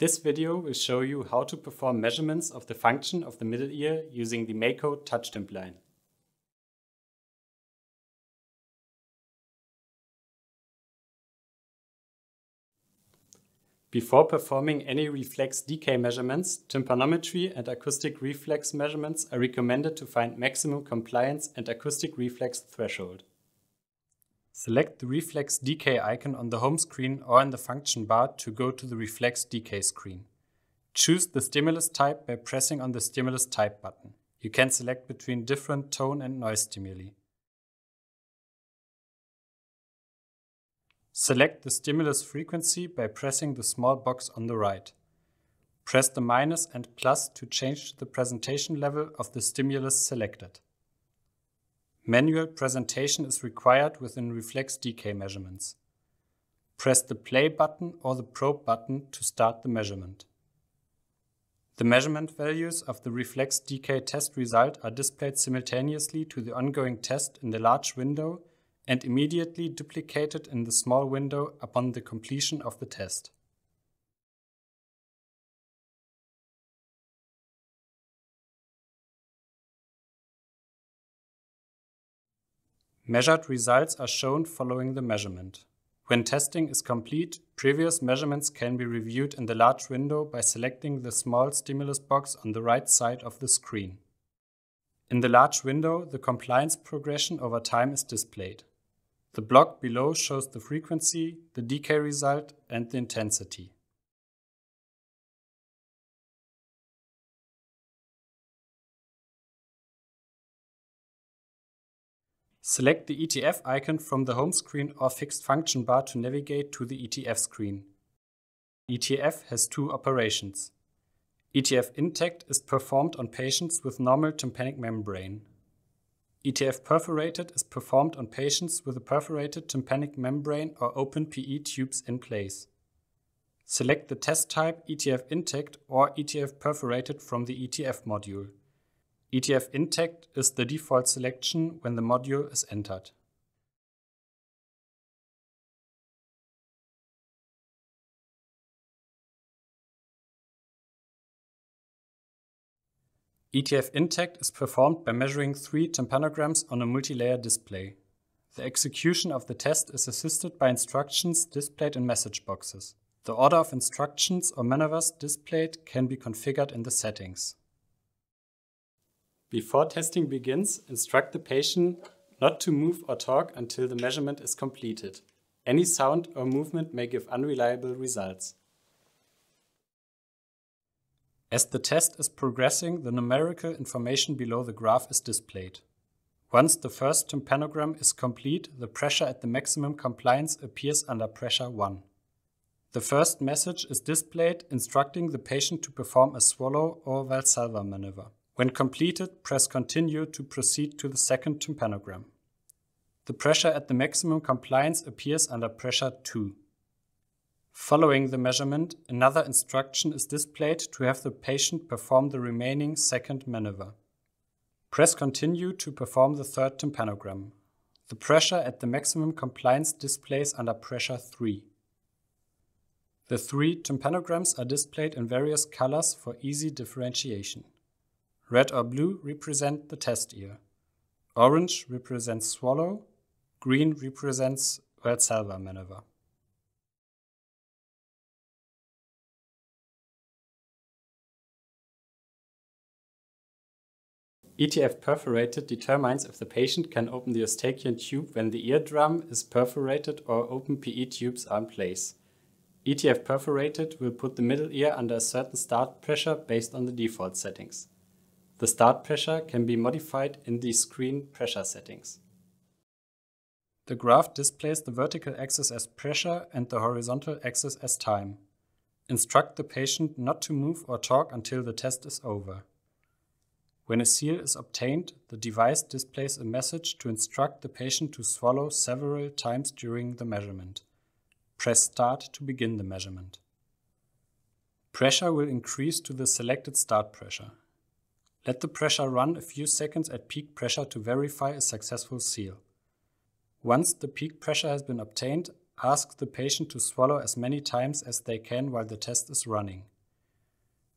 This video will show you how to perform measurements of the function of the middle ear using the Mako touch line. Before performing any reflex decay measurements, tympanometry and acoustic reflex measurements are recommended to find maximum compliance and acoustic reflex threshold. Select the Reflex DK icon on the home screen or in the function bar to go to the Reflex DK screen. Choose the stimulus type by pressing on the Stimulus Type button. You can select between different tone and noise stimuli. Select the stimulus frequency by pressing the small box on the right. Press the minus and plus to change the presentation level of the stimulus selected. Manual presentation is required within reflex decay measurements. Press the play button or the probe button to start the measurement. The measurement values of the reflex decay test result are displayed simultaneously to the ongoing test in the large window and immediately duplicated in the small window upon the completion of the test. Measured results are shown following the measurement. When testing is complete, previous measurements can be reviewed in the large window by selecting the small stimulus box on the right side of the screen. In the large window, the compliance progression over time is displayed. The block below shows the frequency, the decay result, and the intensity. Select the ETF icon from the home screen or fixed function bar to navigate to the ETF screen. ETF has two operations. ETF intact is performed on patients with normal tympanic membrane. ETF perforated is performed on patients with a perforated tympanic membrane or open PE tubes in place. Select the test type ETF intact or ETF perforated from the ETF module. ETF intact is the default selection when the module is entered. ETF intact is performed by measuring three tympanograms on a multi-layer display. The execution of the test is assisted by instructions displayed in message boxes. The order of instructions or maneuvers displayed can be configured in the settings. Before testing begins, instruct the patient not to move or talk until the measurement is completed. Any sound or movement may give unreliable results. As the test is progressing, the numerical information below the graph is displayed. Once the first tympanogram is complete, the pressure at the maximum compliance appears under pressure 1. The first message is displayed instructing the patient to perform a swallow or Valsalva maneuver. When completed, press continue to proceed to the second tympanogram. The pressure at the maximum compliance appears under pressure 2. Following the measurement, another instruction is displayed to have the patient perform the remaining second maneuver. Press continue to perform the third tympanogram. The pressure at the maximum compliance displays under pressure 3. The three tympanograms are displayed in various colors for easy differentiation. Red or blue represent the test ear. Orange represents swallow. Green represents Valsalva maneuver. ETF perforated determines if the patient can open the eustachian tube when the eardrum is perforated or open PE tubes are in place. ETF perforated will put the middle ear under a certain start pressure based on the default settings. The start pressure can be modified in the screen pressure settings. The graph displays the vertical axis as pressure and the horizontal axis as time. Instruct the patient not to move or talk until the test is over. When a seal is obtained, the device displays a message to instruct the patient to swallow several times during the measurement. Press Start to begin the measurement. Pressure will increase to the selected start pressure. Let the pressure run a few seconds at peak pressure to verify a successful seal. Once the peak pressure has been obtained, ask the patient to swallow as many times as they can while the test is running.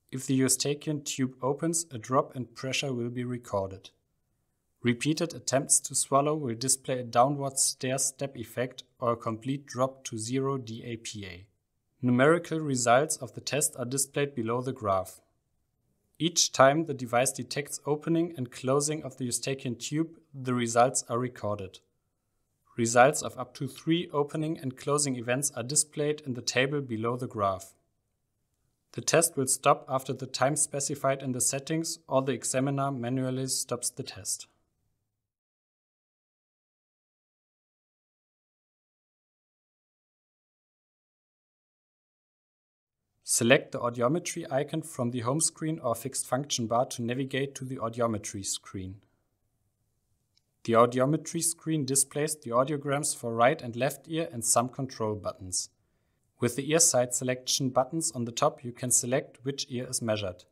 If the eustachian tube opens, a drop in pressure will be recorded. Repeated attempts to swallow will display a downward stair step effect or a complete drop to zero DAPA. Numerical results of the test are displayed below the graph. Each time the device detects opening and closing of the Eustachian tube, the results are recorded. Results of up to three opening and closing events are displayed in the table below the graph. The test will stop after the time specified in the settings or the examiner manually stops the test. Select the audiometry icon from the home screen or fixed function bar to navigate to the audiometry screen. The audiometry screen displays the audiograms for right and left ear and some control buttons. With the ear side selection buttons on the top, you can select which ear is measured.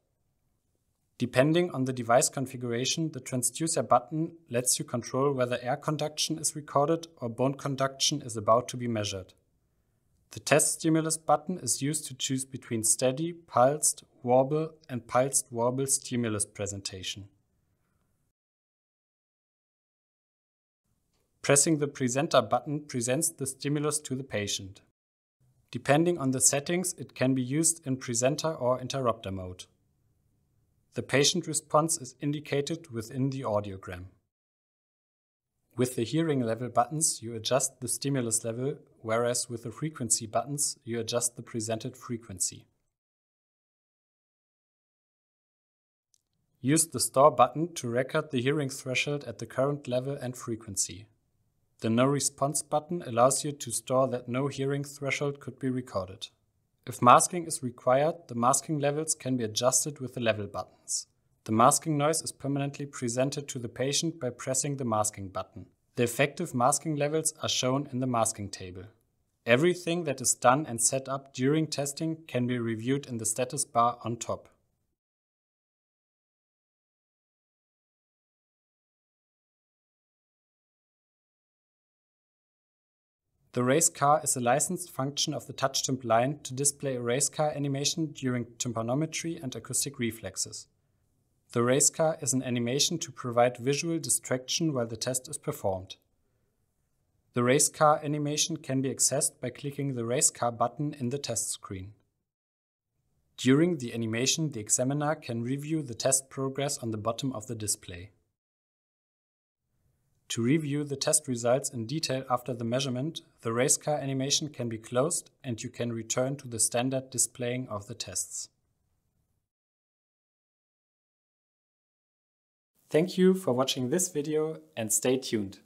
Depending on the device configuration, the transducer button lets you control whether air conduction is recorded or bone conduction is about to be measured. The test stimulus button is used to choose between steady, pulsed, warble, and pulsed warble stimulus presentation. Pressing the presenter button presents the stimulus to the patient. Depending on the settings, it can be used in presenter or interrupter mode. The patient response is indicated within the audiogram. With the hearing level buttons, you adjust the stimulus level, whereas with the frequency buttons, you adjust the presented frequency. Use the store button to record the hearing threshold at the current level and frequency. The no response button allows you to store that no hearing threshold could be recorded. If masking is required, the masking levels can be adjusted with the level buttons. The masking noise is permanently presented to the patient by pressing the masking button. The effective masking levels are shown in the masking table. Everything that is done and set up during testing can be reviewed in the status bar on top. The race car is a licensed function of the TouchTimp line to display a race car animation during tympanometry and acoustic reflexes. The race car is an animation to provide visual distraction while the test is performed. The race car animation can be accessed by clicking the race car button in the test screen. During the animation, the examiner can review the test progress on the bottom of the display. To review the test results in detail after the measurement, the race car animation can be closed and you can return to the standard displaying of the tests. Thank you for watching this video and stay tuned.